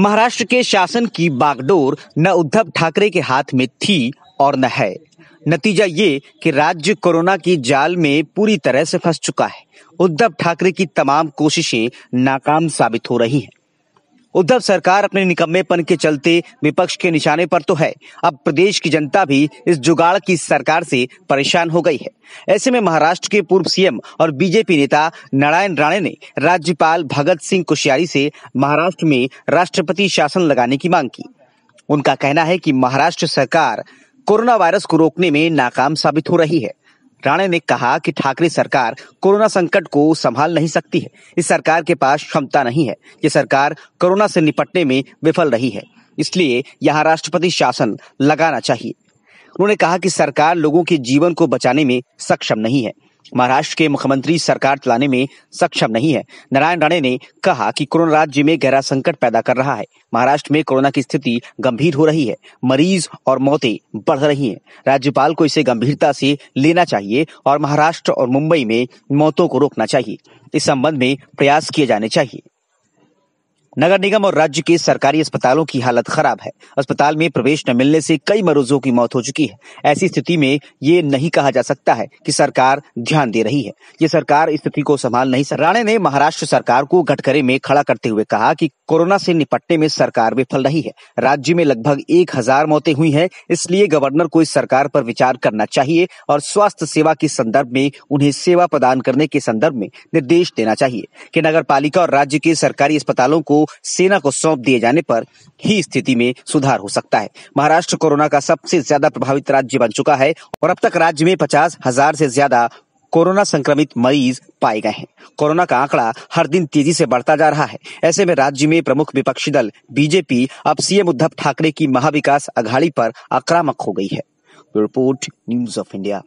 महाराष्ट्र के शासन की बागडोर न उद्धव ठाकरे के हाथ में थी और न है नतीजा ये कि राज्य कोरोना की जाल में पूरी तरह से फंस चुका है उद्धव ठाकरे की तमाम कोशिशें नाकाम साबित हो रही हैं उद्धव सरकार अपने निकम्मेपन के चलते विपक्ष के निशाने पर तो है अब प्रदेश की जनता भी इस जुगाड़ की सरकार से परेशान हो गई है ऐसे में महाराष्ट्र के पूर्व सीएम और बीजेपी नेता नारायण राणे ने राज्यपाल भगत सिंह कोश्यारी से महाराष्ट्र में राष्ट्रपति शासन लगाने की मांग की उनका कहना है कि महाराष्ट्र सरकार कोरोना वायरस को रोकने में नाकाम साबित हो रही है राणे ने कहा कि ठाकरे सरकार कोरोना संकट को संभाल नहीं सकती है इस सरकार के पास क्षमता नहीं है ये सरकार कोरोना से निपटने में विफल रही है इसलिए यहाँ राष्ट्रपति शासन लगाना चाहिए उन्होंने कहा कि सरकार लोगों के जीवन को बचाने में सक्षम नहीं है महाराष्ट्र के मुख्यमंत्री सरकार चलाने में सक्षम नहीं है नारायण राणे ने कहा कि कोरोना राज्य में गहरा संकट पैदा कर रहा है महाराष्ट्र में कोरोना की स्थिति गंभीर हो रही है मरीज और मौतें बढ़ रही हैं राज्यपाल को इसे गंभीरता से लेना चाहिए और महाराष्ट्र और मुंबई में मौतों को रोकना चाहिए इस संबंध में प्रयास किए जाने चाहिए नगर निगम और राज्य के सरकारी अस्पतालों की हालत खराब है अस्पताल में प्रवेश न मिलने से कई मरीजों की मौत हो चुकी है ऐसी स्थिति में ये नहीं कहा जा सकता है कि सरकार ध्यान दे रही है ये सरकार स्थिति को संभाल नहीं सक राणे ने महाराष्ट्र सरकार को घटकरे में खड़ा करते हुए कहा कि कोरोना से निपटने में सरकार विफल रही है राज्य में लगभग एक हजार मौतें हुई है इसलिए गवर्नर को इस सरकार पर विचार करना चाहिए और स्वास्थ्य सेवा के संदर्भ में उन्हें सेवा प्रदान करने के संदर्भ में निर्देश देना चाहिए की नगर और राज्य के सरकारी अस्पतालों को सेना को सौंप दिए जाने पर ही स्थिति में सुधार हो सकता है महाराष्ट्र कोरोना का सबसे ज्यादा प्रभावित राज्य बन चुका है और अब तक राज्य में पचास हजार से ज्यादा कोरोना संक्रमित मरीज पाए गए हैं कोरोना का आंकड़ा हर दिन तेजी से बढ़ता जा रहा है ऐसे में राज्य में प्रमुख विपक्षी दल बीजेपी अब सीएम उद्धव ठाकरे की महाविकास अघाड़ी पर आक्रामक हो गई है रिपोर्ट न्यूज ऑफ इंडिया